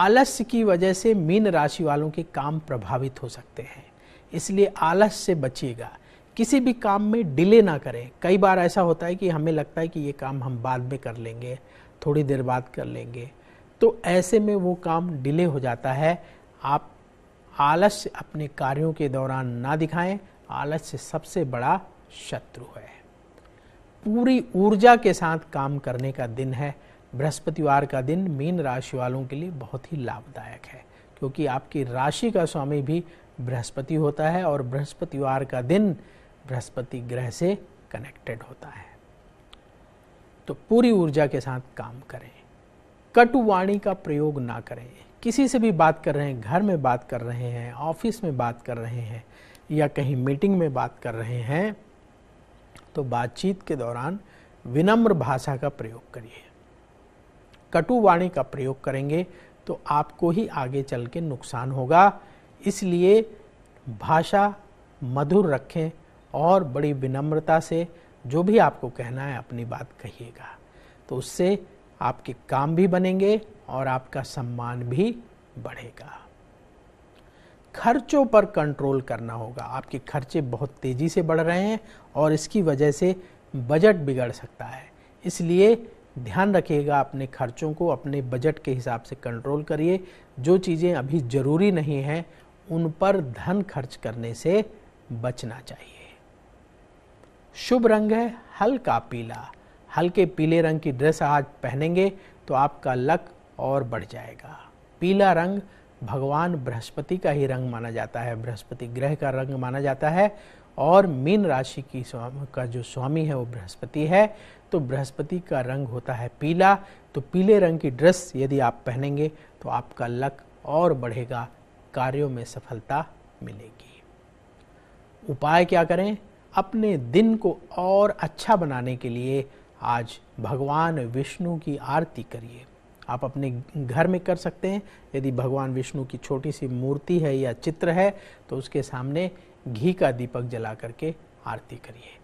आलस्य की वजह से मीन राशि वालों के काम प्रभावित हो सकते हैं इसलिए आलस्य से बचिएगा किसी भी काम में डिले ना करें कई बार ऐसा होता है कि हमें लगता है कि ये काम हम बाद में कर लेंगे थोड़ी देर बाद कर लेंगे तो ऐसे में वो काम डिले हो जाता है आप आलस्य अपने कार्यों के दौरान ना दिखाएं आलस्य सबसे बड़ा शत्रु है पूरी ऊर्जा के साथ काम करने का दिन है बृहस्पतिवार का दिन मीन राशि वालों के लिए बहुत ही लाभदायक है क्योंकि आपकी राशि का स्वामी भी बृहस्पति होता है और बृहस्पतिवार का दिन बृहस्पति ग्रह से कनेक्टेड होता है तो पूरी ऊर्जा के साथ काम करें कटु वाणी का प्रयोग ना करें किसी से भी बात कर रहे हैं घर में बात कर रहे हैं ऑफिस में बात कर रहे हैं या कहीं मीटिंग में बात कर रहे हैं तो बातचीत के दौरान विनम्र भाषा का प्रयोग करिए कटु वाणी का प्रयोग करेंगे तो आपको ही आगे चल के नुकसान होगा इसलिए भाषा मधुर रखें और बड़ी विनम्रता से जो भी आपको कहना है अपनी बात कहिएगा तो उससे आपके काम भी बनेंगे और आपका सम्मान भी बढ़ेगा खर्चों पर कंट्रोल करना होगा आपके खर्चे बहुत तेज़ी से बढ़ रहे हैं और इसकी वजह से बजट बिगड़ सकता है इसलिए ध्यान रखिएगा अपने खर्चों को अपने बजट के हिसाब से कंट्रोल करिए जो चीज़ें अभी ज़रूरी नहीं हैं उन पर धन खर्च करने से बचना चाहिए शुभ रंग है हल्का पीला हल्के पीले रंग की ड्रेस आज पहनेंगे तो आपका लक और बढ़ जाएगा पीला रंग भगवान बृहस्पति का ही रंग माना जाता है बृहस्पति ग्रह का रंग माना जाता है और मीन राशि की स्वामी का जो स्वामी है वो बृहस्पति है तो बृहस्पति का रंग होता है पीला तो पीले रंग की ड्रेस यदि आप पहनेंगे तो आपका लक और बढ़ेगा कार्यों में सफलता मिलेगी उपाय क्या करें अपने दिन को और अच्छा बनाने के लिए आज भगवान विष्णु की आरती करिए आप अपने घर में कर सकते हैं यदि भगवान विष्णु की छोटी सी मूर्ति है या चित्र है तो उसके सामने घी का दीपक जला करके आरती करिए